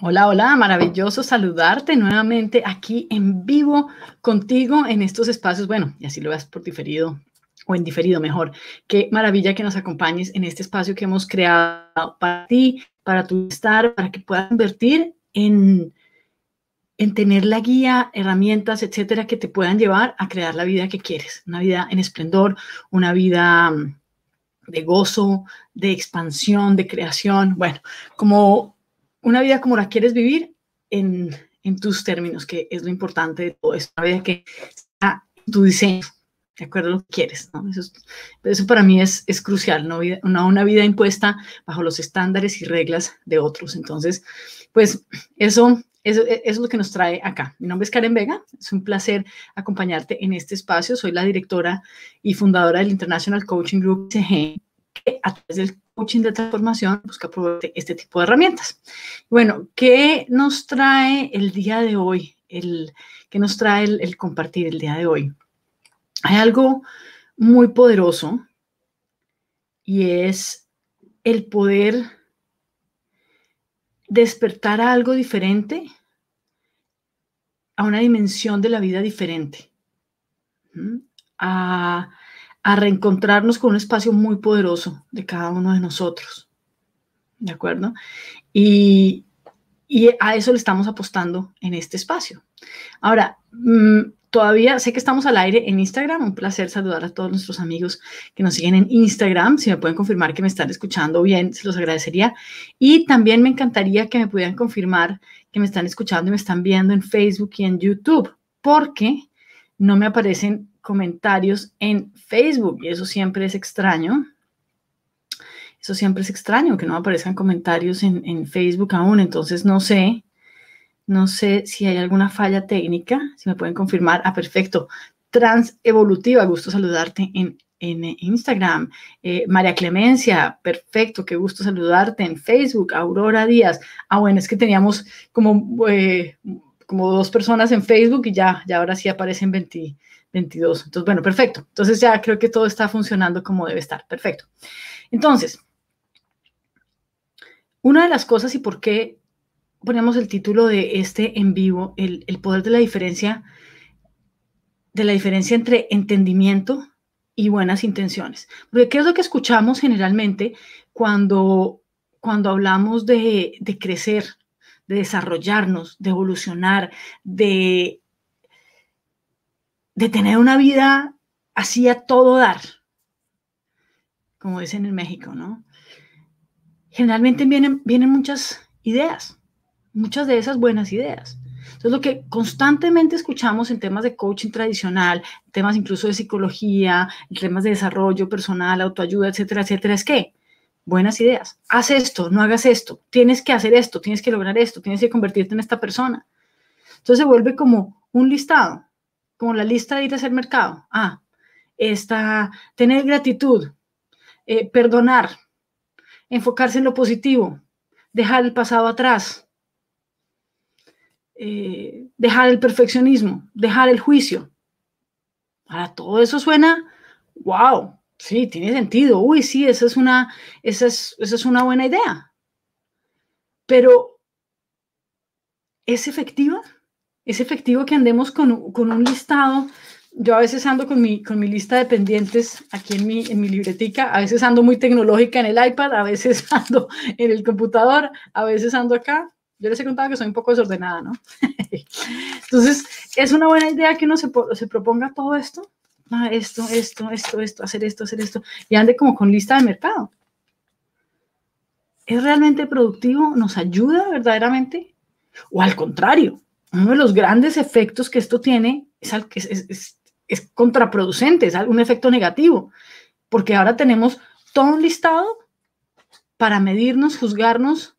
Hola, hola, maravilloso saludarte nuevamente aquí en vivo contigo en estos espacios. Bueno, y así lo veas por diferido o en diferido mejor. Qué maravilla que nos acompañes en este espacio que hemos creado para ti, para tu estar, para que puedas invertir en, en tener la guía, herramientas, etcétera, que te puedan llevar a crear la vida que quieres, una vida en esplendor, una vida mm, de gozo, de expansión, de creación. Bueno, como una vida como la quieres vivir en, en tus términos, que es lo importante de todo esto, una vida que está en tu diseño, de acuerdo lo que quieres, ¿no? Eso, para mí es, es crucial, ¿no? Una, una, vida impuesta bajo los estándares y reglas de otros. Entonces, pues e, eso, es lo que nos trae acá. Mi nombre es Karen Vega, es un placer acompañarte en este espacio. Soy la directora y fundadora del International Coaching Group que a través del coaching de transformación, pues, busca este tipo de herramientas. Bueno, ¿qué nos trae el día de hoy? El, ¿Qué nos trae el, el compartir el día de hoy? Hay algo muy poderoso y es el poder despertar a algo diferente, a una dimensión de la vida diferente, a a reencontrarnos con un espacio muy poderoso de cada uno de nosotros. ¿De acuerdo? Y, a eso le estamos apostando en este espacio. Ahora, mm, todavía sé que estamos al aire en Instagram. Un placer saludar a todos nuestros amigos que nos siguen en Instagram. Si me pueden confirmar que me están escuchando bien, se los agradecería. Y también me encantaría que me pudieran confirmar que me están escuchando y me están viendo en Facebook y en YouTube, porque no me aparecen comentarios en Facebook y eso siempre es extraño. Eso siempre es extraño que no aparezcan comentarios en, Facebook aún, entonces no sé. No sé si hay alguna falla técnica, si me pueden confirmar. Ah, perfecto. trans evolutiva gusto saludarte en, en Instagram. Eh, María Clemencia, perfecto, qué gusto saludarte en Facebook. Aurora Díaz. Ah, bueno, es que teníamos como, eh, como dos personas en Facebook y ya, ya ahora sí aparecen 20, 22. Entonces, bueno, perfecto. Entonces ya creo que todo está funcionando como debe estar. Perfecto. Entonces, una de las cosas y por qué ponemos el título de este en vivo, el, el poder de la diferencia, de la diferencia entre entendimiento y buenas intenciones. Porque ¿qué es lo que escuchamos generalmente cuando, cuando hablamos de, de crecer, de desarrollarnos, de evolucionar, de de tener una vida así a todo dar, como dicen en México, ¿no? Generalmente vienen, vienen muchas ideas, muchas de esas buenas ideas. Entonces, lo que constantemente escuchamos en temas de coaching tradicional, temas incluso de psicología, temas de desarrollo personal, autoayuda, etcétera, etcétera, es que buenas ideas. Haz esto, no hagas esto, tienes que hacer esto, tienes que lograr esto, tienes que convertirte en esta persona. Entonces se vuelve como un listado como la lista de ir hacia el mercado. Ah, está tener gratitud, eh, perdonar, enfocarse en lo positivo, dejar el pasado atrás, eh, dejar el perfeccionismo, dejar el juicio. Ahora, todo eso suena, wow, sí, tiene sentido, uy, sí, esa es una, esa es una buena idea. Pero, ¿es efectiva? es efectivo que andemos con, con, un listado. Yo a veces ando con mi, con mi lista de pendientes aquí en mi, en mi libretica, a veces ando muy tecnológica en el iPad, a veces ando en el computador, a veces ando acá. Yo les he contado que soy un poco desordenada, ¿no? Entonces, es una buena idea que uno se, se proponga todo esto, ah, esto, esto, esto, esto, hacer esto, hacer esto, y ande como con lista de mercado. ¿Es realmente productivo? ¿Nos ayuda verdaderamente? ¿O al contrario? uno de los grandes efectos que esto tiene es, es, es contraproducente, es un efecto negativo, porque ahora tenemos todo un listado para medirnos, juzgarnos,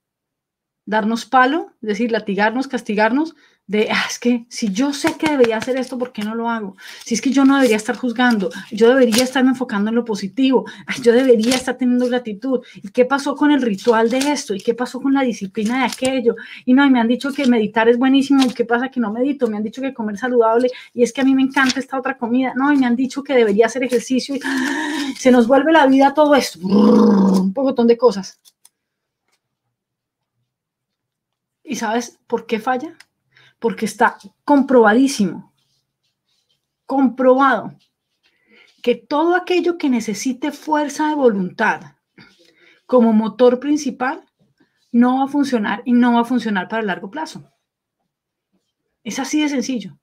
darnos palo, es decir, latigarnos, castigarnos, de, ah, es que si yo sé que debería hacer esto, ¿por qué no lo hago? Si es que yo no debería estar juzgando, yo debería estarme enfocando en lo positivo, yo debería estar teniendo gratitud. ¿Y qué pasó con el ritual de esto? ¿Y qué pasó con la disciplina de aquello? Y no, y me han dicho que meditar es buenísimo, ¿y qué pasa que no medito? Me han dicho que comer saludable y es que a mí me encanta esta otra comida. No, y me han dicho que debería hacer ejercicio y ¡ah! se nos vuelve la vida todo esto. Un montón de cosas. ¿Y sabes por qué falla? porque está comprobadísimo, comprobado, que todo aquello que necesite fuerza de voluntad como motor principal no va a funcionar y no va a funcionar para el largo plazo. Es así de sencillo.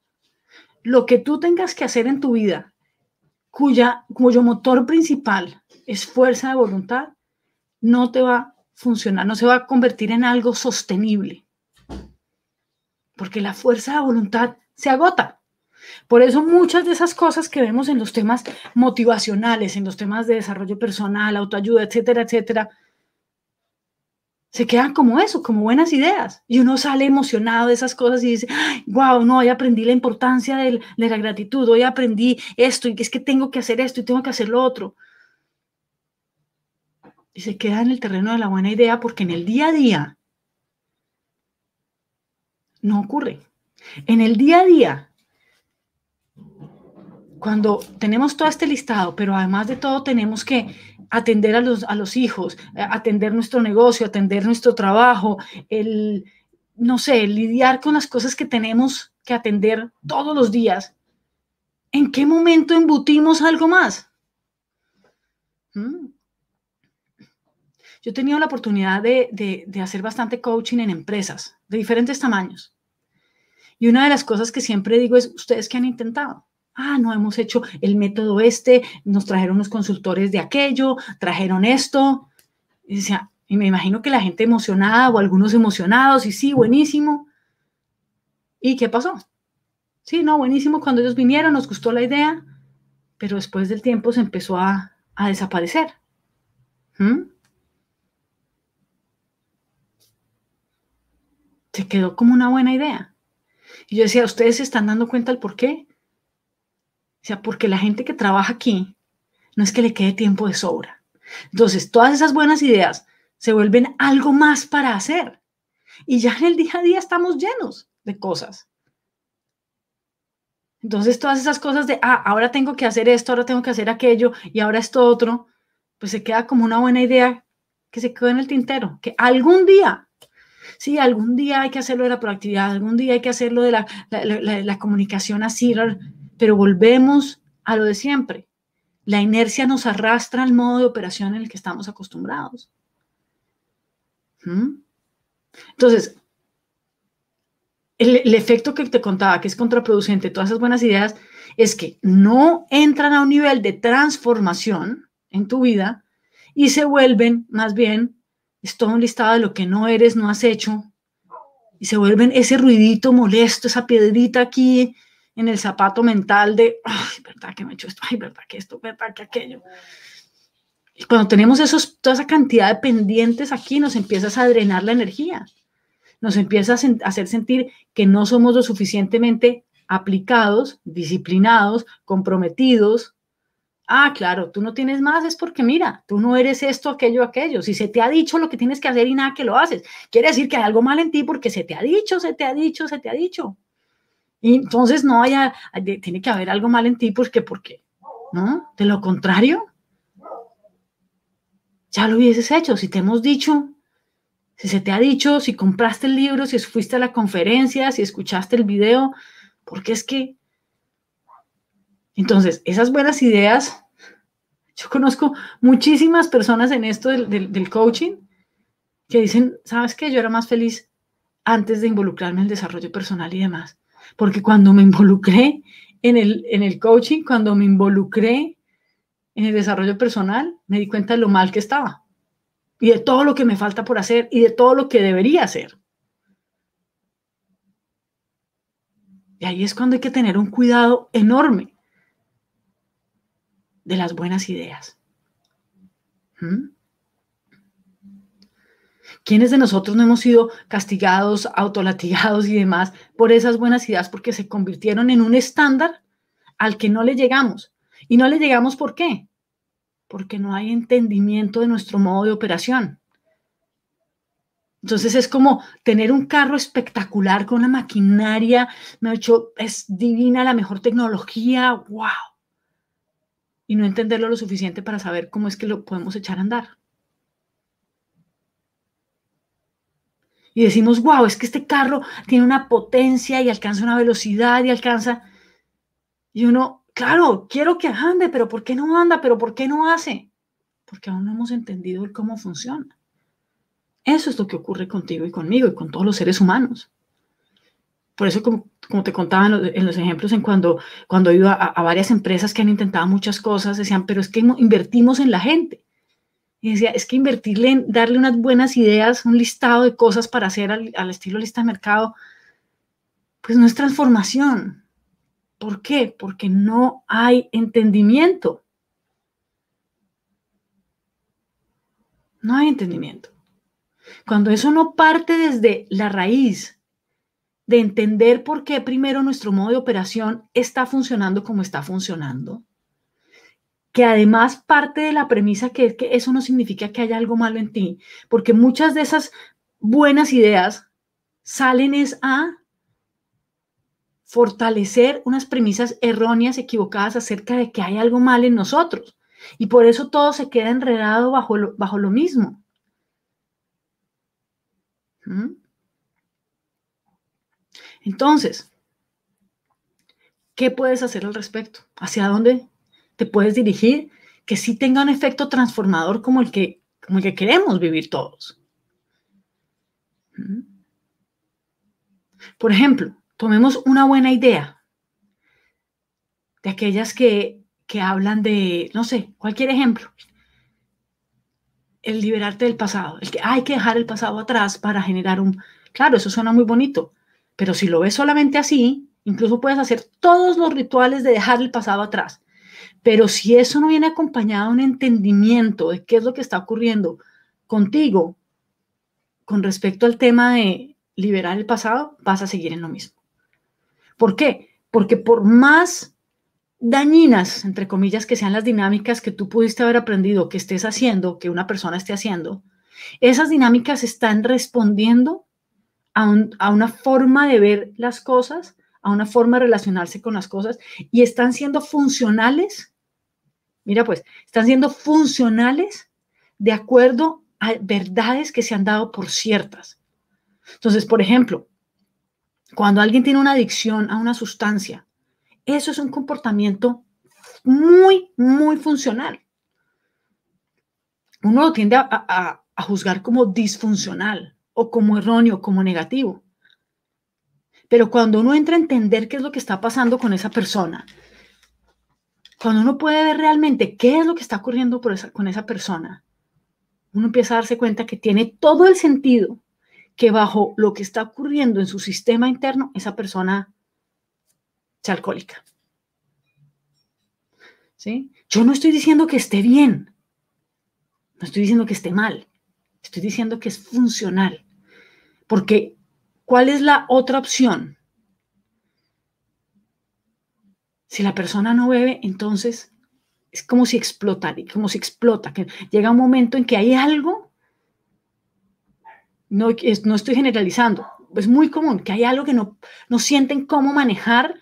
Lo que tú tengas que hacer en tu vida, cuya, cuyo motor principal es fuerza de voluntad, no te va a funcionar, no se va a convertir en algo sostenible porque la fuerza de voluntad se agota. Por eso muchas de esas cosas que vemos en los temas motivacionales, en los temas de desarrollo personal, autoayuda, etcétera, etcétera, se quedan como eso, como buenas ideas. Y uno sale emocionado de esas cosas y dice, wow, no, hoy aprendí la importancia de la gratitud, hoy aprendí esto y que es que tengo que hacer esto y tengo que hacer lo otro. Y se queda en el terreno de la buena idea porque en el día a día no ocurre. En el día a día, cuando tenemos todo este listado, pero además de todo tenemos que atender a los, a los hijos, eh, atender nuestro negocio, atender nuestro trabajo, el, no sé, lidiar con las cosas que tenemos que atender todos los días, ¿en qué momento embutimos algo más? Mm. Yo he tenido la oportunidad de hacer bastante coaching en empresas de diferentes tamaños. Y una de las cosas que siempre digo es, ¿ustedes qué han intentado? Ah, no hemos hecho el método este, nos trajeron los consultores de aquello, trajeron esto. Y, me imagino que la gente emocionada o algunos emocionados, y sí, buenísimo. ¿Y qué pasó? Sí, no, buenísimo. Cuando ellos vinieron nos gustó la idea, pero después del tiempo se empezó a, desaparecer. ¿Mm? Se quedó como una buena idea y yo decía, ¿ustedes se están dando cuenta del por qué? O sea, porque la gente que trabaja aquí no es que le quede tiempo de sobra. Entonces, todas esas buenas ideas se vuelven algo más para hacer. Y ya en el día a día estamos llenos de cosas. Entonces, todas esas cosas de, ah, ahora tengo que hacer esto, ahora tengo que hacer aquello y ahora esto otro, pues se queda como una buena idea que se quedó en el tintero, que algún día Sí, algún día hay que hacerlo de la proactividad, algún día hay que hacerlo de la, la, comunicación así, pero volvemos a lo de siempre. La inercia nos arrastra al modo de operación en el que estamos acostumbrados. ¿Mm? Entonces, el, el, efecto que te contaba, que es contraproducente, todas esas buenas ideas, es que no entran a un nivel de transformación en tu vida y se vuelven más bien es todo un listado de lo que no eres, no has hecho, y se vuelven ese ruidito molesto, esa piedrita aquí en el zapato mental de, ay, verdad que me he hecho esto, ay, verdad que esto, verdad que aquello. Y cuando tenemos toda esa cantidad de pendientes aquí, nos empiezas a drenar la energía, nos empiezas a hacer sentir que no somos lo suficientemente aplicados, disciplinados, comprometidos, Ah, claro, tú no tienes más, es porque mira, tú no eres esto, aquello, aquello. Si se te ha dicho lo que tienes que hacer y nada que lo haces, quiere decir que hay algo mal en ti porque se te ha dicho, se te ha dicho, se te ha dicho. Y entonces no haya, tiene que haber algo mal en ti porque, qué? ¿no? De lo contrario, ya lo hubieses hecho. Si te hemos dicho, si se te ha dicho, si compraste el libro, si fuiste a la conferencia, si escuchaste el video, porque es que entonces, esas buenas ideas, yo conozco muchísimas personas en esto del, coaching que dicen, ¿sabes qué? Yo era más feliz antes de involucrarme en el desarrollo personal y demás. Porque cuando me involucré en el, en el coaching, cuando me involucré en el desarrollo personal, me di cuenta de lo mal que estaba y de todo lo que me falta por hacer y de todo lo que debería hacer. Y ahí es cuando hay que tener un cuidado enorme, de las buenas ideas. ¿Mm? ¿Quiénes de nosotros no hemos sido castigados, autolatigados y demás por esas buenas ideas porque se convirtieron en un estándar al que no le llegamos? Y no le llegamos por qué? Porque no hay entendimiento de nuestro modo de operación. Entonces es como tener un carro espectacular con la maquinaria, me ha hecho, es divina, la mejor tecnología, wow y no entenderlo lo suficiente para saber cómo es que lo podemos echar a andar. Y decimos, wow, es que este carro tiene una potencia y alcanza una velocidad y alcanza... Y uno, claro, quiero que ande, pero ¿por qué no anda? ¿Pero por qué no hace? Porque aún no hemos entendido cómo funciona. Eso es lo que ocurre contigo y conmigo y con todos los seres humanos. Por eso, como, te contaba en los, ejemplos, en cuando, cuando iba a, varias empresas que han intentado muchas cosas, decían, pero es que invertimos en la gente. Y decía, es que invertirle en darle unas buenas ideas, un listado de cosas para hacer al, al estilo lista de mercado, pues no es transformación. ¿Por qué? Porque no hay entendimiento. No hay entendimiento. Cuando eso no parte desde la raíz, de entender por qué primero nuestro modo de operación está funcionando como está funcionando, que además parte de la premisa que es que eso no significa que haya algo malo en ti, porque muchas de esas buenas ideas salen es a fortalecer unas premisas erróneas, equivocadas acerca de que hay algo mal en nosotros. Y por eso todo se queda enredado bajo lo, bajo lo mismo. ¿Mm? Entonces, ¿qué puedes hacer al respecto? ¿Hacia dónde te puedes dirigir que sí tenga un efecto transformador como el que, como que queremos vivir todos? ¿Mm? Por ejemplo, tomemos una buena idea de aquellas que, que hablan de, no sé, cualquier ejemplo. El liberarte del pasado, el que hay que dejar el pasado atrás para generar un... Claro, eso suena muy bonito, pero si lo ves solamente así, incluso puedes hacer todos los rituales de dejar el pasado atrás. Pero si eso no viene acompañado de un entendimiento de qué es lo que está ocurriendo contigo con respecto al tema de liberar el pasado, vas a seguir en lo mismo. ¿Por qué? Porque por más dañinas, entre comillas, que sean las dinámicas que tú pudiste haber aprendido, que estés haciendo, que una persona esté haciendo, esas dinámicas están respondiendo a, una forma de ver las cosas, a una forma de relacionarse con las cosas y están siendo funcionales. Mira, pues, están siendo funcionales de acuerdo a verdades que se han dado por ciertas. Entonces, por ejemplo, cuando alguien tiene una adicción a una sustancia, eso es un comportamiento muy, muy funcional. Uno lo tiende a juzgar como disfuncional o como erróneo, como negativo. Pero cuando uno entra a entender qué es lo que está pasando con esa persona, cuando uno puede ver realmente qué es lo que está ocurriendo con esa persona, uno empieza a darse cuenta que tiene todo el sentido que bajo lo que está ocurriendo en su sistema interno, esa persona sea alcohólica. ¿Sí? Yo no estoy diciendo que esté bien, no estoy diciendo que esté mal, estoy diciendo que es funcional. Porque, ¿cuál es la otra opción? Si la persona no bebe, entonces es como si explotara, como si explota, que llega un momento en que hay algo, no, estoy generalizando, es muy común que hay algo que no, sienten cómo manejar,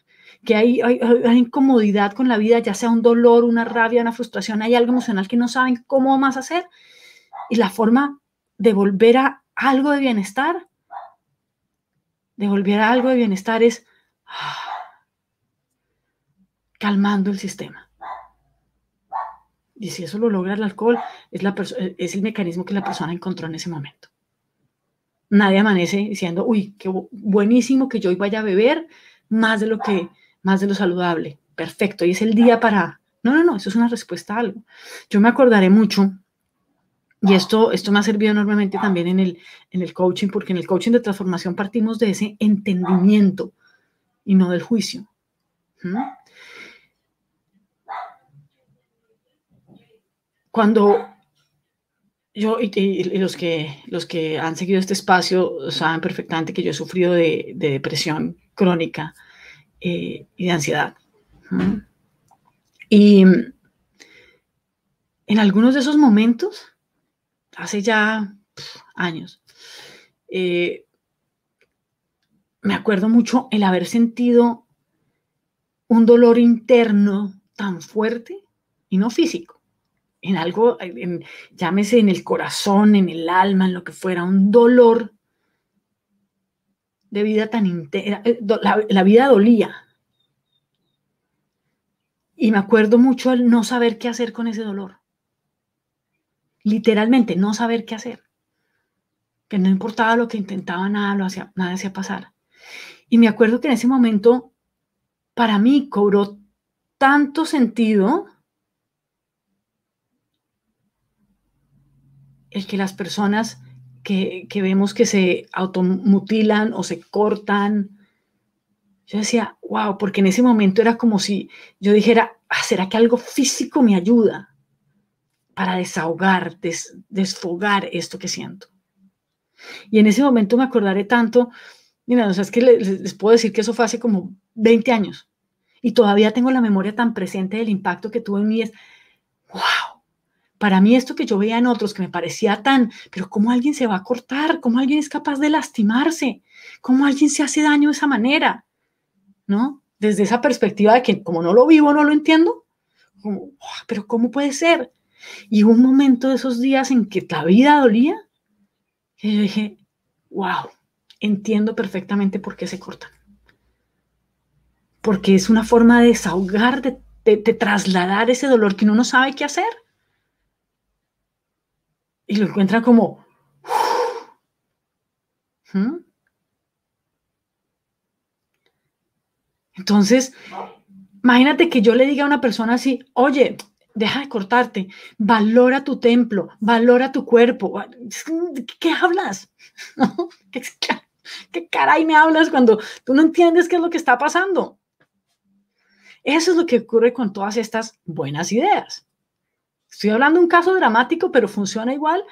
que hay, hay, hay, incomodidad con la vida, ya sea un dolor, una rabia, una frustración, hay algo emocional que no saben cómo más hacer. Y la forma de volver a algo de bienestar devolver algo de bienestar es ah, calmando el sistema. Y si eso lo logra el alcohol, es, la eh, es el mecanismo que la persona encontró en ese momento. Nadie amanece diciendo, uy, qué buenísimo que yo hoy vaya a beber más de lo que, más de lo saludable. Perfecto, y es el día para... No, no, no, eso es una respuesta a algo. Yo me acordaré mucho y esto, esto me ha servido enormemente también en el, coaching, porque en el coaching de transformación partimos de ese entendimiento y no del juicio. ¿Mm? Cuando yo y, los, que, los que han seguido este espacio saben perfectamente que yo he sufrido de, depresión crónica eh, y de ansiedad. ¿Mm? Y en algunos de esos momentos hace ya años. Eh, me acuerdo mucho el haber sentido un dolor interno tan fuerte y no físico, en algo, llámese en el corazón, en el alma, en lo que fuera, un dolor de vida tan eh, la, la, vida dolía. Y me acuerdo mucho el no saber qué hacer con ese dolor literalmente no saber qué hacer, que no importaba lo que intentaba, nada lo hacía, nada hacía pasar. Y me acuerdo que en ese momento para mí cobró tanto sentido el que las personas que, que, vemos que se automutilan o se cortan, yo decía, wow, porque en ese momento era como si yo dijera, ah, ¿será que algo físico me ayuda? para desahogar, desfogar esto que siento. Y en ese momento me acordaré tanto, mira, es que les, puedo decir que eso fue hace como 20 años y todavía tengo la memoria tan presente del impacto que tuvo en mí es, wow, para mí esto que yo veía en otros que me parecía tan, pero ¿cómo alguien se va a cortar? ¿Cómo alguien es capaz de lastimarse? ¿Cómo alguien se hace daño de esa manera? ¿No? Desde esa perspectiva de que como no lo vivo, no lo entiendo, como, pero ¿cómo puede ser? Y hubo un momento de esos días en que la vida dolía, que yo dije, wow, entiendo perfectamente por qué se cortan. Porque es una forma de desahogar, de, trasladar ese dolor que uno no sabe qué hacer. Y lo encuentra como... ¿Mm? Entonces, imagínate que yo le diga a una persona así, oye, deja de cortarte, valora tu templo, valora tu cuerpo. ¿Qué hablas? ¿Qué, caray me hablas cuando tú no entiendes qué es lo que está pasando? Eso es lo que ocurre con todas estas buenas ideas. Estoy hablando de un caso dramático, pero funciona igual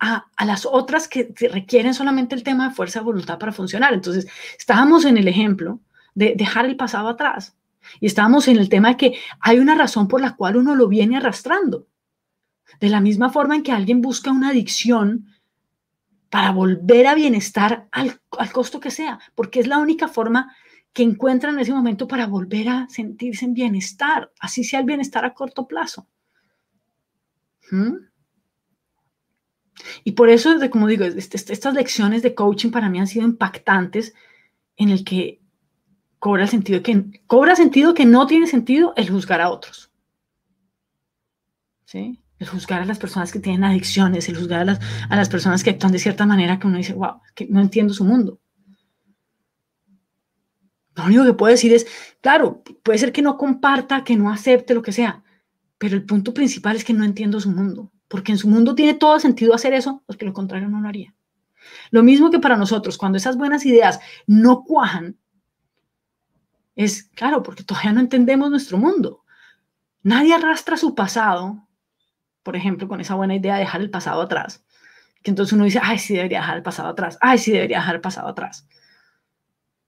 a, a las otras que requieren solamente el tema de fuerza de voluntad para funcionar. Entonces, estábamos en el ejemplo de dejar el pasado atrás y estábamos en el tema de que hay una razón por la cual uno lo viene arrastrando. De la misma forma en que alguien busca una adicción para volver a bienestar al, costo que sea, porque es la única forma que encuentra en ese momento para volver a sentirse en bienestar, así sea el bienestar a corto plazo. ¿Mm? Y por eso, como digo, este, este, estas lecciones de coaching para mí han sido impactantes en el que cobra sentido que, cobra sentido que no tiene sentido el juzgar a otros. ¿Sí? El juzgar a las personas que tienen adicciones, el juzgar a las, a las personas que actúan de cierta manera que uno dice, wow, que no entiendo su mundo. Lo único que puedo decir es, claro, puede ser que no comparta, que no acepte, lo que sea, pero el punto principal es que no entiendo su mundo, porque en su mundo tiene todo sentido hacer eso, porque lo contrario no lo haría. Lo mismo que para nosotros, cuando esas buenas ideas no cuajan, es, claro, porque todavía no entendemos nuestro mundo. Nadie arrastra su pasado, por ejemplo, con esa buena idea de dejar el pasado atrás, que entonces uno dice, ay, sí debería dejar el pasado atrás, ay, sí debería dejar el pasado atrás.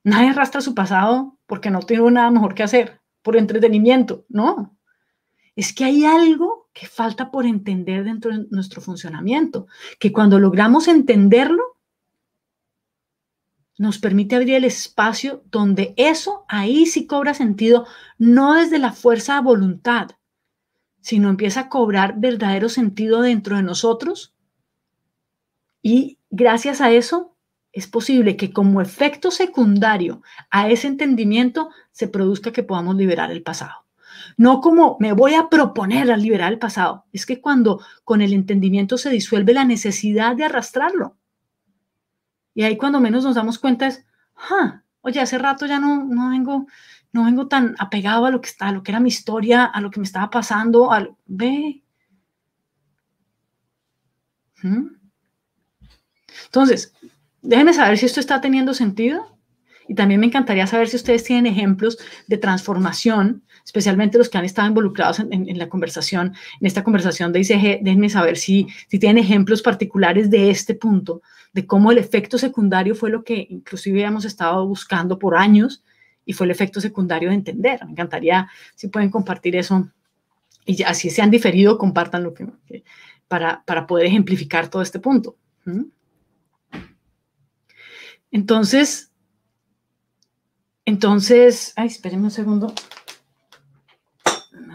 Nadie arrastra su pasado porque no tiene nada mejor que hacer, por entretenimiento, no. Es que hay algo que falta por entender dentro de nuestro funcionamiento, que cuando logramos entenderlo, nos permite abrir el espacio donde eso ahí sí cobra sentido, no desde la fuerza de voluntad, sino empieza a cobrar verdadero sentido dentro de nosotros. Y gracias a eso es posible que como efecto secundario a ese entendimiento se produzca que podamos liberar el pasado. No como me voy a proponer a liberar el pasado, es que cuando con el entendimiento se disuelve la necesidad de arrastrarlo y ahí cuando menos nos damos cuenta es, ah, oye, hace rato ya no, no, vengo, no vengo tan apegado a lo que está, a lo que era mi historia, a lo que me estaba pasando, al ve. ¿Mm? Entonces, déjenme saber si esto está teniendo sentido. Y también me encantaría saber si ustedes tienen ejemplos de transformación especialmente los que han estado involucrados en, la conversación, en esta conversación de ICG, déjenme saber si, si tienen ejemplos particulares de este punto, de cómo el efecto secundario fue lo que inclusive hemos estado buscando por años y fue el efecto secundario de entender. Me encantaría si pueden compartir eso y así si se han diferido, compartan para, para poder ejemplificar todo este punto. ¿Mm? Entonces, entonces, ay, espérenme un segundo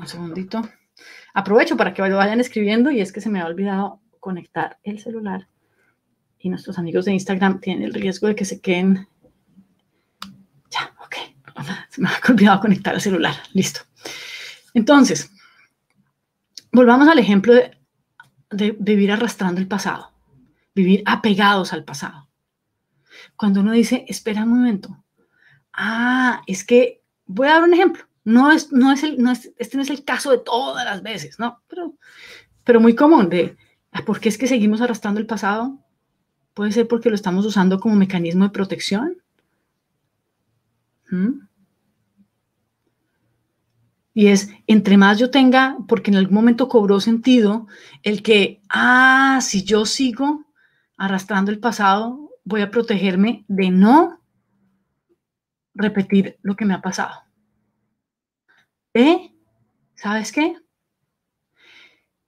un segundito. Aprovecho para que vayan escribiendo y es que se me ha olvidado conectar el celular y nuestros amigos de Instagram tienen el riesgo de que se queden. Ya, ok. Se me ha olvidado conectar el celular. Listo. Entonces, volvamos al ejemplo de, de vivir arrastrando el pasado, vivir apegados al pasado. Cuando uno dice, espera un momento. Ah, es que voy a dar un ejemplo. No es, no es el, no es, este no es el caso de todas las veces, ¿no? Pero, muy común de, ah, ¿por qué es que seguimos arrastrando el pasado? Puede ser porque lo estamos usando como mecanismo de protección. ¿Mm? Y es, entre más yo tenga, porque en algún momento cobró sentido el que, ah, si yo sigo arrastrando el pasado, voy a protegerme de no repetir lo que me ha pasado. ¿eh? ¿Sabes qué?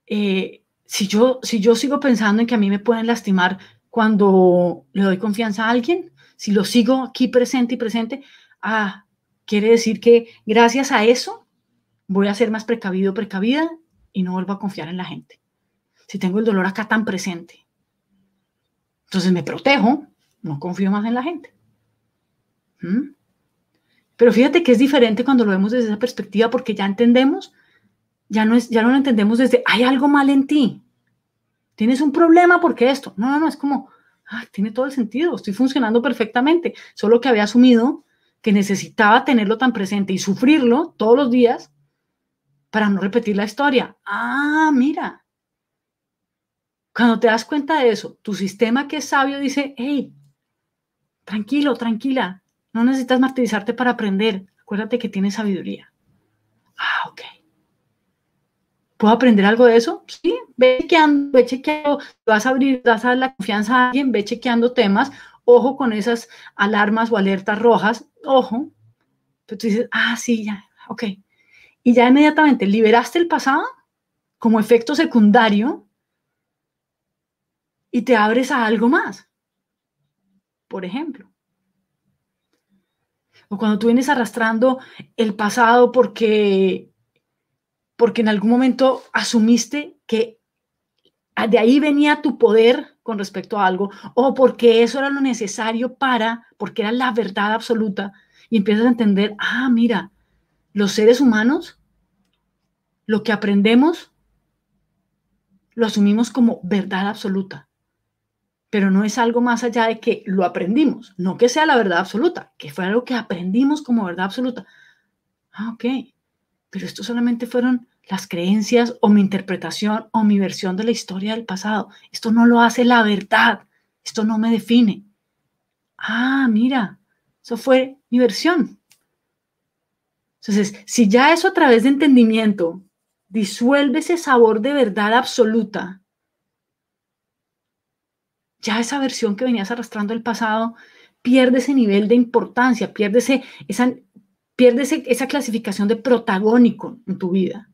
Eh, si, yo, si yo sigo pensando en que a mí me pueden lastimar cuando le doy confianza a alguien, si lo sigo aquí presente y presente, ah, quiere decir que gracias a eso voy a ser más precavido, precavida y no vuelvo a confiar en la gente. Si tengo el dolor acá tan presente. Entonces me protejo, no confío más en la gente. ¿Mm? Pero fíjate que es diferente cuando lo vemos desde esa perspectiva porque ya entendemos, ya no, es, ya no lo entendemos desde, hay algo mal en ti, tienes un problema porque esto. No, no, no, es como, ah, tiene todo el sentido, estoy funcionando perfectamente, solo que había asumido que necesitaba tenerlo tan presente y sufrirlo todos los días para no repetir la historia. Ah, mira. Cuando te das cuenta de eso, tu sistema que es sabio dice, hey, tranquilo, tranquila, no necesitas martirizarte para aprender. Acuérdate que tienes sabiduría. Ah, ok. ¿Puedo aprender algo de eso? Sí, ve chequeando, ve chequeando. Vas a abrir, vas a dar la confianza a alguien, ve chequeando temas. Ojo con esas alarmas o alertas rojas. Ojo. Pero tú dices, ah, sí, ya, ok. Y ya inmediatamente liberaste el pasado como efecto secundario y te abres a algo más. Por ejemplo, o cuando tú vienes arrastrando el pasado porque, porque en algún momento asumiste que de ahí venía tu poder con respecto a algo, o porque eso era lo necesario para, porque era la verdad absoluta, y empiezas a entender, ah, mira, los seres humanos, lo que aprendemos, lo asumimos como verdad absoluta pero no es algo más allá de que lo aprendimos, no que sea la verdad absoluta, que fue algo que aprendimos como verdad absoluta. Ah, ok, pero esto solamente fueron las creencias o mi interpretación o mi versión de la historia del pasado. Esto no lo hace la verdad, esto no me define. Ah, mira, eso fue mi versión. Entonces, si ya eso a través de entendimiento disuelve ese sabor de verdad absoluta, ya esa versión que venías arrastrando el pasado pierde ese nivel de importancia, pierde, esa, esa clasificación de protagónico en tu vida.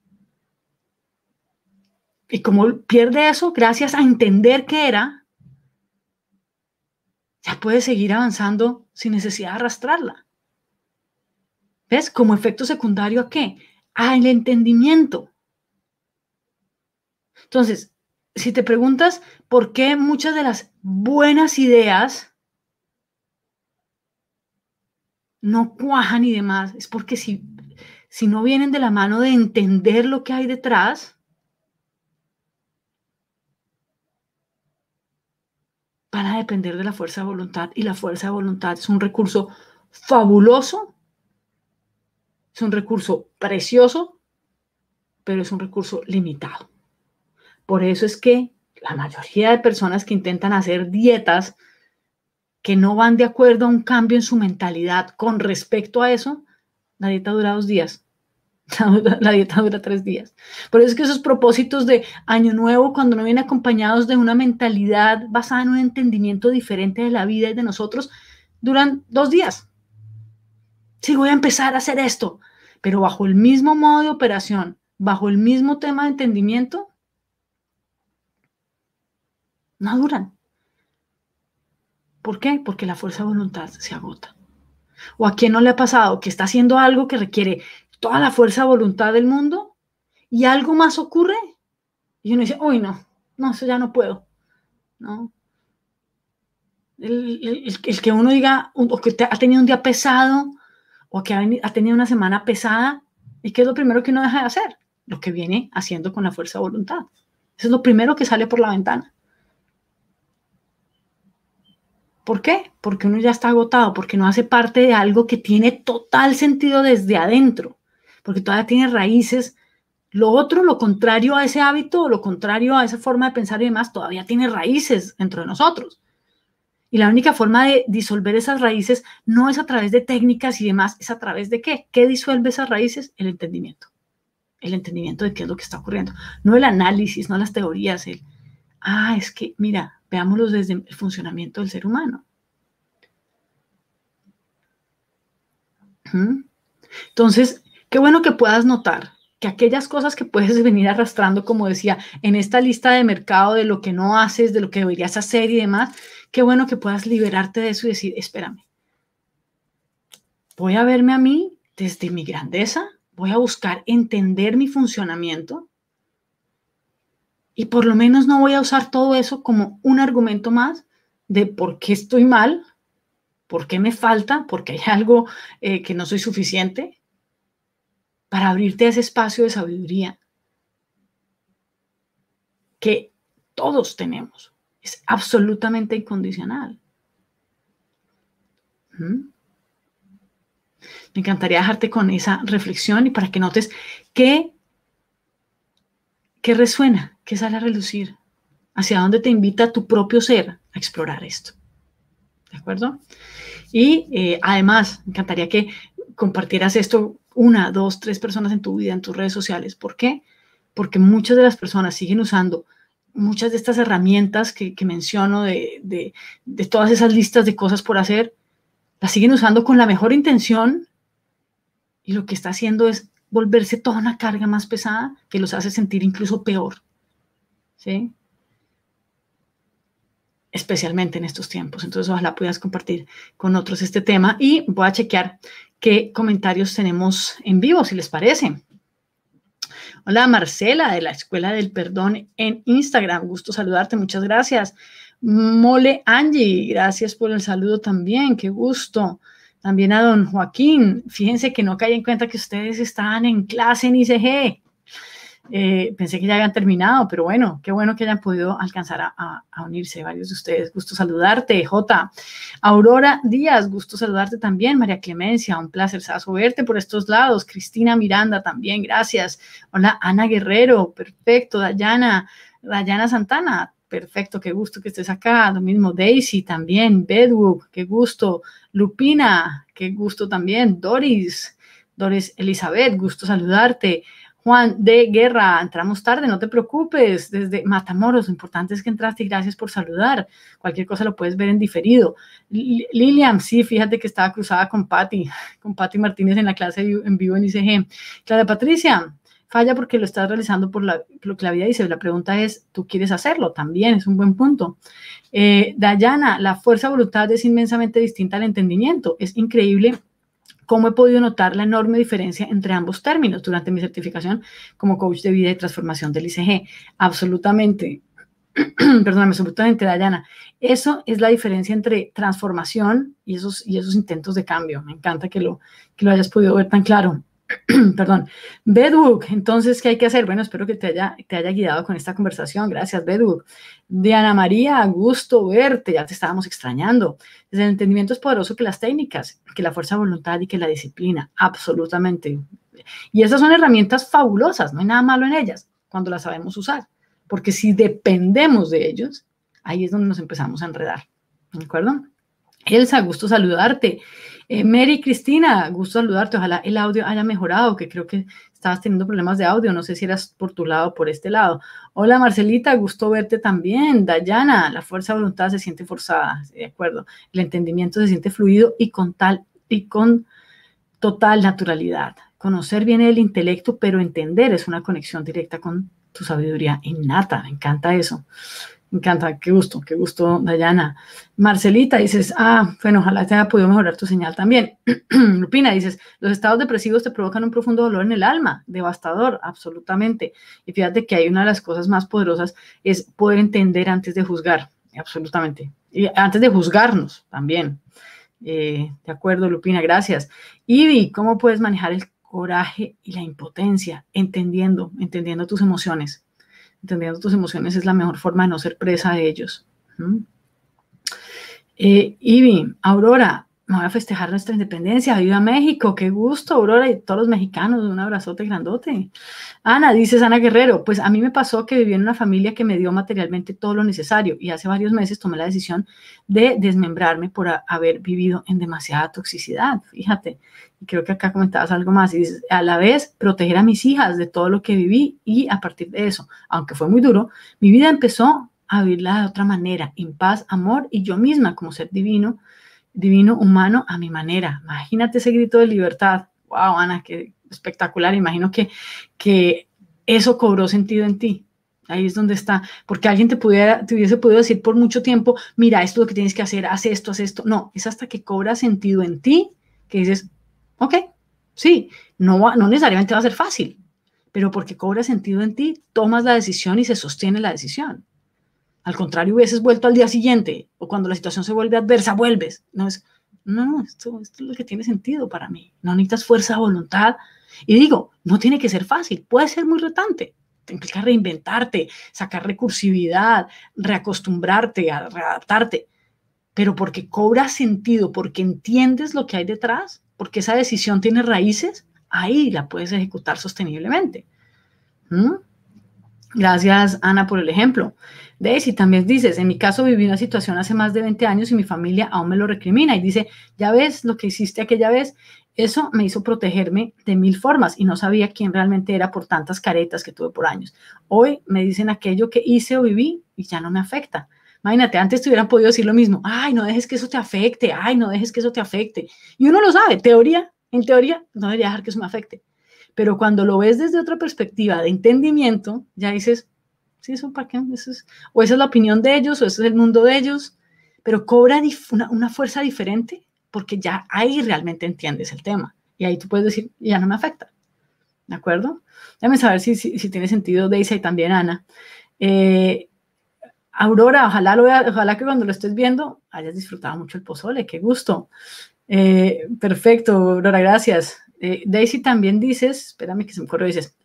Y como pierde eso, gracias a entender que era, ya puedes seguir avanzando sin necesidad de arrastrarla. ¿Ves? Como efecto secundario a qué? Al entendimiento. Entonces, si te preguntas por qué muchas de las buenas ideas no cuajan y demás, es porque si, si no vienen de la mano de entender lo que hay detrás, van a depender de la fuerza de voluntad y la fuerza de voluntad es un recurso fabuloso, es un recurso precioso, pero es un recurso limitado. Por eso es que la mayoría de personas que intentan hacer dietas que no van de acuerdo a un cambio en su mentalidad con respecto a eso, la dieta dura dos días. La dieta dura tres días. Por eso es que esos propósitos de año nuevo, cuando no vienen acompañados de una mentalidad basada en un entendimiento diferente de la vida y de nosotros, duran dos días. Sí, voy a empezar a hacer esto, pero bajo el mismo modo de operación, bajo el mismo tema de entendimiento, no duran. ¿Por qué? Porque la fuerza de voluntad se agota. ¿O a quién no le ha pasado que está haciendo algo que requiere toda la fuerza de voluntad del mundo y algo más ocurre? Y uno dice, uy, no, no, eso ya no puedo. ¿No? El, el que uno diga, o que ha tenido un día pesado, o que ha tenido una semana pesada, ¿y qué es lo primero que uno deja de hacer? Lo que viene haciendo con la fuerza de voluntad. Eso es lo primero que sale por la ventana. ¿Por qué? Porque uno ya está agotado, porque no hace parte de algo que tiene total sentido desde adentro, porque todavía tiene raíces. Lo otro, lo contrario a ese hábito, lo contrario a esa forma de pensar y demás, todavía tiene raíces dentro de nosotros. Y la única forma de disolver esas raíces no es a través de técnicas y demás, es a través de qué? ¿Qué disuelve esas raíces? El entendimiento. El entendimiento de qué es lo que está ocurriendo. No el análisis, no las teorías, el, ah, es que, mira, Veámoslos desde el funcionamiento del ser humano. Entonces, qué bueno que puedas notar que aquellas cosas que puedes venir arrastrando, como decía, en esta lista de mercado de lo que no haces, de lo que deberías hacer y demás, qué bueno que puedas liberarte de eso y decir, espérame, voy a verme a mí desde mi grandeza, voy a buscar entender mi funcionamiento, y por lo menos no voy a usar todo eso como un argumento más de por qué estoy mal, por qué me falta, porque hay algo eh, que no soy suficiente, para abrirte a ese espacio de sabiduría que todos tenemos. Es absolutamente incondicional. ¿Mm? Me encantaría dejarte con esa reflexión y para que notes qué ¿Qué resuena? ¿Qué sale a relucir? ¿Hacia dónde te invita tu propio ser a explorar esto? ¿De acuerdo? Y eh, además, me encantaría que compartieras esto una, dos, tres personas en tu vida, en tus redes sociales. ¿Por qué? Porque muchas de las personas siguen usando muchas de estas herramientas que, menciono, de todas esas listas de cosas por hacer, las siguen usando con la mejor intención y lo que está haciendo es volverse toda una carga más pesada que los hace sentir incluso peor. ¿Sí? especialmente en estos tiempos. Entonces, ojalá puedas compartir con otros este tema y voy a chequear qué comentarios tenemos en vivo, si les parece. Hola Marcela de la Escuela del Perdón en Instagram, gusto saludarte, muchas gracias. Mole Angie, gracias por el saludo también, qué gusto. También a don Joaquín, fíjense que no caí en cuenta que ustedes estaban en clase en ICG. Eh, pensé que ya habían terminado, pero bueno, qué bueno que hayan podido alcanzar a, unirse varios de ustedes. Gusto saludarte, J. Aurora Díaz, gusto saludarte también. María Clemencia, un placer sazo verte por estos lados. Cristina Miranda también, gracias. Hola, Ana Guerrero, perfecto. Dayana, Dayana Santana, perfecto, qué gusto que estés acá. Lo mismo Daisy también, Bedwood, qué gusto. Lupina, qué gusto también. Doris, Doris Elizabeth, gusto saludarte. Juan de Guerra, entramos tarde, no te preocupes, desde Matamoros, lo importante es que entraste y gracias por saludar. Cualquier cosa lo puedes ver en diferido. Lilian, sí, fíjate que estaba cruzada con Patti, con Patti Martínez en la clase en vivo en ICG. Clara Patricia, falla porque lo estás realizando por, la, lo que la vida dice. La pregunta es, ¿tú quieres hacerlo? También es un buen punto. Eh, Dayana, la fuerza de voluntad es inmensamente distinta al entendimiento. Es increíble cómo he podido notar la enorme diferencia entre ambos términos durante mi certificación como coach de vida y transformación del ICG. Absolutamente. Perdóname, absolutamente, Dayana. Eso es la diferencia entre transformación y esos, y esos intentos de cambio. Me encanta que lo, que lo hayas podido ver tan claro. perdón, Bedbook, entonces, ¿qué hay que hacer? Bueno, espero que te haya, te haya guiado con esta conversación. Gracias, Bedug Diana María, gusto verte, ya te estábamos extrañando. Desde el entendimiento es poderoso que las técnicas, que la fuerza de voluntad y que la disciplina, absolutamente. Y esas son herramientas fabulosas, no hay nada malo en ellas cuando las sabemos usar, porque si dependemos de ellos, ahí es donde nos empezamos a enredar. ¿De acuerdo? Elsa, gusto saludarte. Eh, Mary Cristina, gusto saludarte. Ojalá el audio haya mejorado, que creo que estabas teniendo problemas de audio. No sé si eras por tu lado o por este lado. Hola Marcelita, gusto verte también. Dayana, la fuerza de voluntad se siente forzada, de acuerdo. El entendimiento se siente fluido y con tal y con total naturalidad. Conocer bien el intelecto, pero entender es una conexión directa con tu sabiduría innata. Me encanta eso. Me encanta, qué gusto, qué gusto, Dayana. Marcelita, dices, ah, bueno, ojalá te haya podido mejorar tu señal también. Lupina, dices, los estados depresivos te provocan un profundo dolor en el alma, devastador, absolutamente. Y fíjate que hay una de las cosas más poderosas es poder entender antes de juzgar, absolutamente. Y antes de juzgarnos también. Eh, de acuerdo, Lupina, gracias. Ivy, ¿cómo puedes manejar el coraje y la impotencia? Entendiendo, entendiendo tus emociones entendiendo tus emociones es la mejor forma de no ser presa de ellos. Eh, Aurora, vamos a festejar nuestra independencia. ¡Viva México! ¡Qué gusto, Aurora! Y todos los mexicanos, un abrazote grandote. Ana, dices Ana Guerrero, pues a mí me pasó que viví en una familia que me dio materialmente todo lo necesario y hace varios meses tomé la decisión de desmembrarme por haber vivido en demasiada toxicidad. Fíjate, y creo que acá comentabas algo más, y a la vez proteger a mis hijas de todo lo que viví y a partir de eso, aunque fue muy duro, mi vida empezó a vivirla de otra manera, en paz, amor y yo misma como ser divino divino humano a mi manera. Imagínate ese grito de libertad. ¡Wow, Ana, qué espectacular! Imagino que, que eso cobró sentido en ti. Ahí es donde está, porque alguien te, pudiera, te hubiese podido decir por mucho tiempo, mira, esto es lo que tienes que hacer, haz esto, haz esto. No, es hasta que cobra sentido en ti que dices, ok, sí, no, no necesariamente va a ser fácil, pero porque cobra sentido en ti, tomas la decisión y se sostiene la decisión. Al contrario, hubieses vuelto al día siguiente o cuando la situación se vuelve adversa, vuelves. No es, no, esto, esto es lo que tiene sentido para mí. No necesitas fuerza de voluntad. Y digo, no tiene que ser fácil, puede ser muy retante. Te implica reinventarte, sacar recursividad, reacostumbrarte, readaptarte. Pero porque cobra sentido, porque entiendes lo que hay detrás, porque esa decisión tiene raíces, ahí la puedes ejecutar sosteniblemente. ¿Mm? Gracias, Ana, por el ejemplo. y también dices, en mi caso viví una situación hace más de 20 años y mi familia aún me lo recrimina y dice, ya ves lo que hiciste aquella vez, eso me hizo protegerme de mil formas y no sabía quién realmente era por tantas caretas que tuve por años. Hoy me dicen aquello que hice o viví y ya no me afecta. Imagínate, antes te hubieran podido decir lo mismo, ay, no dejes que eso te afecte, ay, no dejes que eso te afecte. Y uno lo sabe, teoría, en teoría, no debería dejar que eso me afecte. Pero cuando lo ves desde otra perspectiva de entendimiento, ya dices, sí, eso para qué, o esa es la opinión de ellos, o ese es el mundo de ellos, pero cobra una, fuerza diferente porque ya ahí realmente entiendes el tema. Y ahí tú puedes decir, ya no me afecta. ¿De acuerdo? Déjame saber si, tiene sentido Deisa y también Ana. Eh, Aurora, ojalá, lo ojalá que cuando lo estés viendo hayas disfrutado mucho el pozole, qué gusto. Eh, perfecto, Aurora, gracias. Eh, Daisy también dices, espérame que se me acuerdo, dices,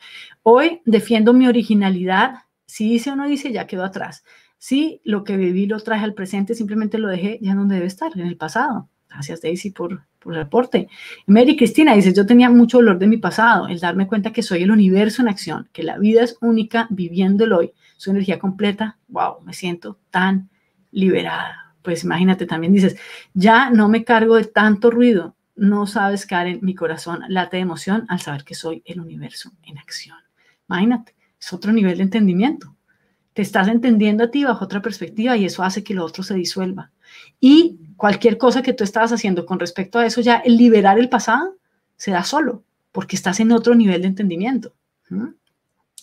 hoy defiendo mi originalidad, si hice o no dice, ya quedó atrás. Si lo que viví lo traje al presente, simplemente lo dejé ya donde debe estar, en el pasado. Gracias Daisy por, por el reporte, Mary Cristina dice, yo tenía mucho dolor de mi pasado, el darme cuenta que soy el universo en acción, que la vida es única viviendo el hoy, su energía completa, wow, me siento tan liberada. Pues imagínate, también dices, ya no me cargo de tanto ruido, no sabes, Karen, mi corazón late de emoción al saber que soy el universo en acción. Imagínate, es otro nivel de entendimiento. Te estás entendiendo a ti bajo otra perspectiva y eso hace que lo otro se disuelva. Y cualquier cosa que tú estabas haciendo con respecto a eso, ya el liberar el pasado se da solo, porque estás en otro nivel de entendimiento. ¿Mm?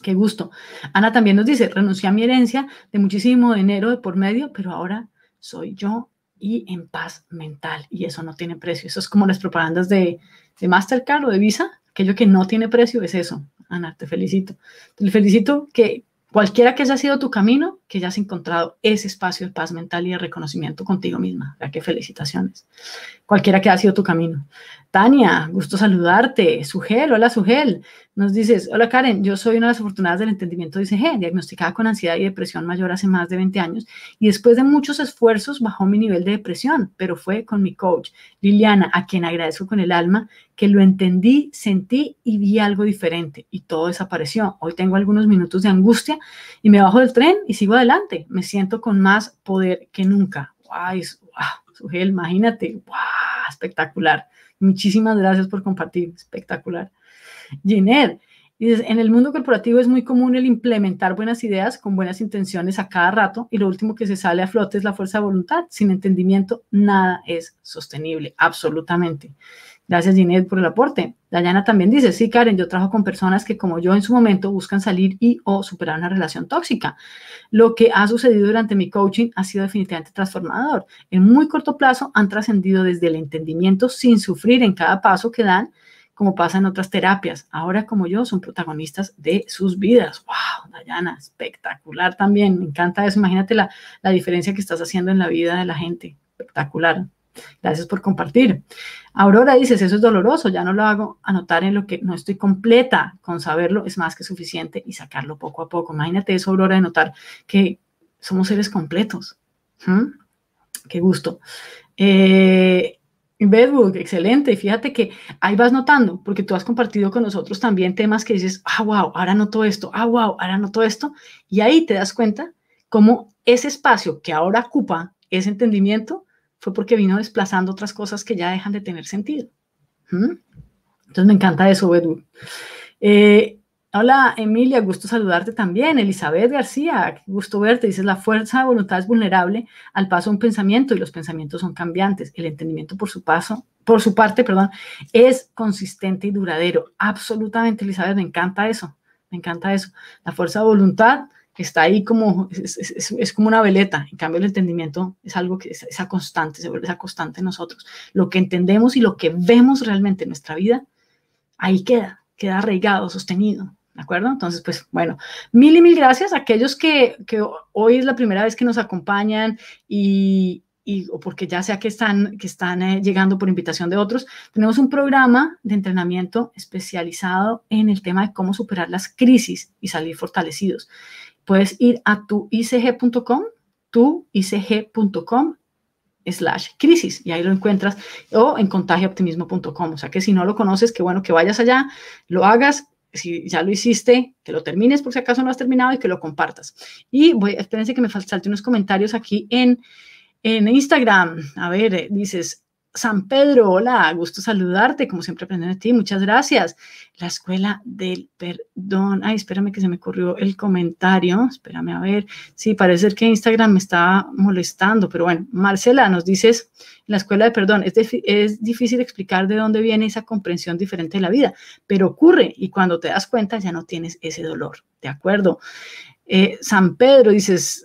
Qué gusto. Ana también nos dice, renuncié a mi herencia de muchísimo dinero de por medio, pero ahora soy yo y en paz mental. Y eso no tiene precio. Eso es como las propagandas de, de Mastercard o de Visa. Aquello que no tiene precio es eso. Ana, te felicito. Te felicito que cualquiera que haya sido tu camino, que ya has encontrado ese espacio de paz mental y de reconocimiento contigo misma. ya que felicitaciones. Cualquiera que ha sido tu camino. Tania, gusto saludarte. Sugel, hola Sugel. Nos dices, hola Karen, yo soy una de las afortunadas del entendimiento de ICG, diagnosticada con ansiedad y depresión mayor hace más de 20 años y después de muchos esfuerzos bajó mi nivel de depresión, pero fue con mi coach, Liliana, a quien agradezco con el alma, que lo entendí, sentí y vi algo diferente y todo desapareció. Hoy tengo algunos minutos de angustia y me bajo del tren y sigo a adelante, me siento con más poder que nunca. imagínate, ¡wow! Espectacular. Muchísimas gracias por compartir, espectacular. Jenner, en el mundo corporativo es muy común el implementar buenas ideas con buenas intenciones a cada rato y lo último que se sale a flote es la fuerza de voluntad. Sin entendimiento, nada es sostenible, absolutamente. Gracias, Ginette, por el aporte. Dayana también dice, sí, Karen, yo trabajo con personas que como yo en su momento buscan salir y o superar una relación tóxica. Lo que ha sucedido durante mi coaching ha sido definitivamente transformador. En muy corto plazo han trascendido desde el entendimiento sin sufrir en cada paso que dan, como pasa en otras terapias. Ahora como yo son protagonistas de sus vidas. ¡Wow! Dayana, espectacular también. Me encanta eso. Imagínate la, la diferencia que estás haciendo en la vida de la gente. Espectacular. Gracias por compartir. Aurora dices, eso es doloroso, ya no lo hago, anotar en lo que no estoy completa con saberlo es más que suficiente y sacarlo poco a poco. Imagínate eso, Aurora, de notar que somos seres completos. ¿Mm? Qué gusto. Eh, Bedbook, excelente. Fíjate que ahí vas notando, porque tú has compartido con nosotros también temas que dices, ah, wow, ahora noto esto, ah, wow, ahora noto esto. Y ahí te das cuenta cómo ese espacio que ahora ocupa ese entendimiento fue porque vino desplazando otras cosas que ya dejan de tener sentido. ¿Mm? Entonces me encanta eso, Bedwood. Eh, hola, Emilia, gusto saludarte también. Elizabeth García, gusto verte. Dices, la fuerza de voluntad es vulnerable al paso de un pensamiento y los pensamientos son cambiantes. El entendimiento por su paso, por su parte, perdón, es consistente y duradero. Absolutamente, Elizabeth, me encanta eso. Me encanta eso. La fuerza de voluntad está ahí como, es, como una veleta. En cambio, el entendimiento es algo que es esa constante, se vuelve esa constante en nosotros. Lo que entendemos y lo que vemos realmente en nuestra vida, ahí queda, queda arraigado, sostenido. ¿De acuerdo? Entonces, pues bueno, mil y mil gracias a aquellos que, hoy es la primera vez que nos acompañan y, o porque ya sea que están, que están eh, llegando por invitación de otros, tenemos un programa de entrenamiento especializado en el tema de cómo superar las crisis y salir fortalecidos puedes ir a tu icg.com, tu icg.com slash crisis y ahí lo encuentras o en contagiooptimismo.com. O sea que si no lo conoces, qué bueno que vayas allá, lo hagas. Si ya lo hiciste, que lo termines por si acaso no has terminado y que lo compartas. Y voy, espérense que me salte unos comentarios aquí en, en Instagram. A ver, eh, dices, San Pedro, hola, gusto saludarte, como siempre aprendo de ti, muchas gracias. La escuela del perdón. Ay, espérame que se me ocurrió el comentario, espérame a ver. Sí, parece que Instagram me estaba molestando, pero bueno, Marcela, nos dices, la escuela del perdón, es, difícil explicar de dónde viene esa comprensión diferente de la vida, pero ocurre y cuando te das cuenta ya no tienes ese dolor, ¿de acuerdo? Eh, San Pedro, dices,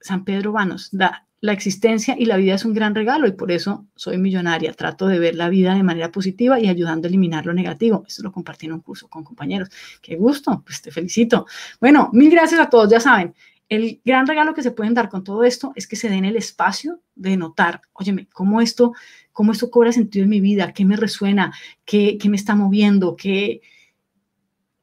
San Pedro Vanos, da, la existencia y la vida es un gran regalo y por eso soy millonaria. Trato de ver la vida de manera positiva y ayudando a eliminar lo negativo. eso lo compartí en un curso con compañeros. Qué gusto, pues te felicito. Bueno, mil gracias a todos, ya saben. El gran regalo que se pueden dar con todo esto es que se den el espacio de notar, óyeme, cómo esto, cómo esto cobra sentido en mi vida, qué me resuena, qué, qué me está moviendo, qué,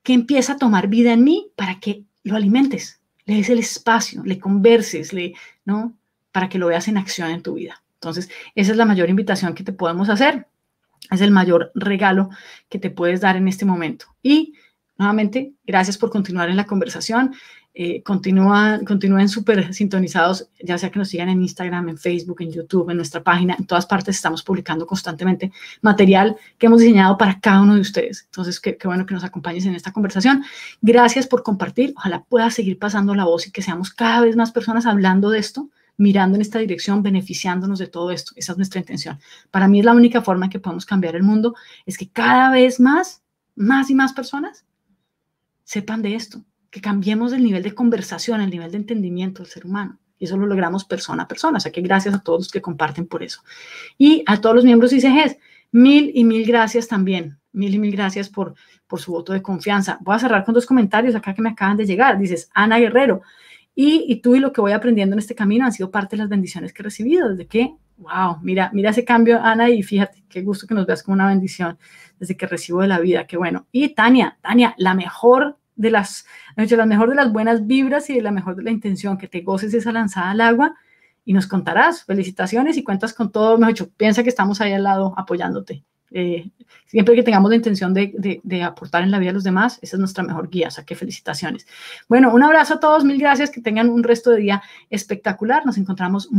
qué empieza a tomar vida en mí para que lo alimentes, le des el espacio, le converses, le, ¿no? para que lo veas en acción en tu vida. Entonces, esa es la mayor invitación que te podemos hacer, es el mayor regalo que te puedes dar en este momento. Y nuevamente, gracias por continuar en la conversación. Eh, continúen súper sintonizados, ya sea que nos sigan en Instagram, en Facebook, en YouTube, en nuestra página, en todas partes estamos publicando constantemente material que hemos diseñado para cada uno de ustedes. Entonces, qué, qué bueno que nos acompañes en esta conversación. Gracias por compartir. Ojalá pueda seguir pasando la voz y que seamos cada vez más personas hablando de esto mirando en esta dirección, beneficiándonos de todo esto. Esa es nuestra intención. Para mí es la única forma que podemos cambiar el mundo, es que cada vez más, más y más personas sepan de esto, que cambiemos el nivel de conversación, el nivel de entendimiento del ser humano. Y eso lo logramos persona a persona. O sea que gracias a todos los que comparten por eso. Y a todos los miembros ICGs, mil y mil gracias también. Mil y mil gracias por, por su voto de confianza. Voy a cerrar con dos comentarios acá que me acaban de llegar. Dices, Ana Guerrero, y, tú y lo que voy aprendiendo en este camino han sido parte de las bendiciones que he recibido, desde que, wow, mira, mira ese cambio, Ana, y fíjate, qué gusto que nos veas como una bendición desde que recibo de la vida, qué bueno. Y Tania, Tania, la mejor de las, la mejor de las buenas vibras y de la mejor de la intención, que te goces esa lanzada al agua y nos contarás. Felicitaciones y cuentas con todo, mejor dicho, piensa que estamos ahí al lado apoyándote. Eh, siempre que tengamos la intención de, aportar en la vida de los demás, esa es nuestra mejor guía. O sea, que felicitaciones. Bueno, un abrazo a todos, mil gracias, que tengan un resto de día espectacular. Nos encontramos.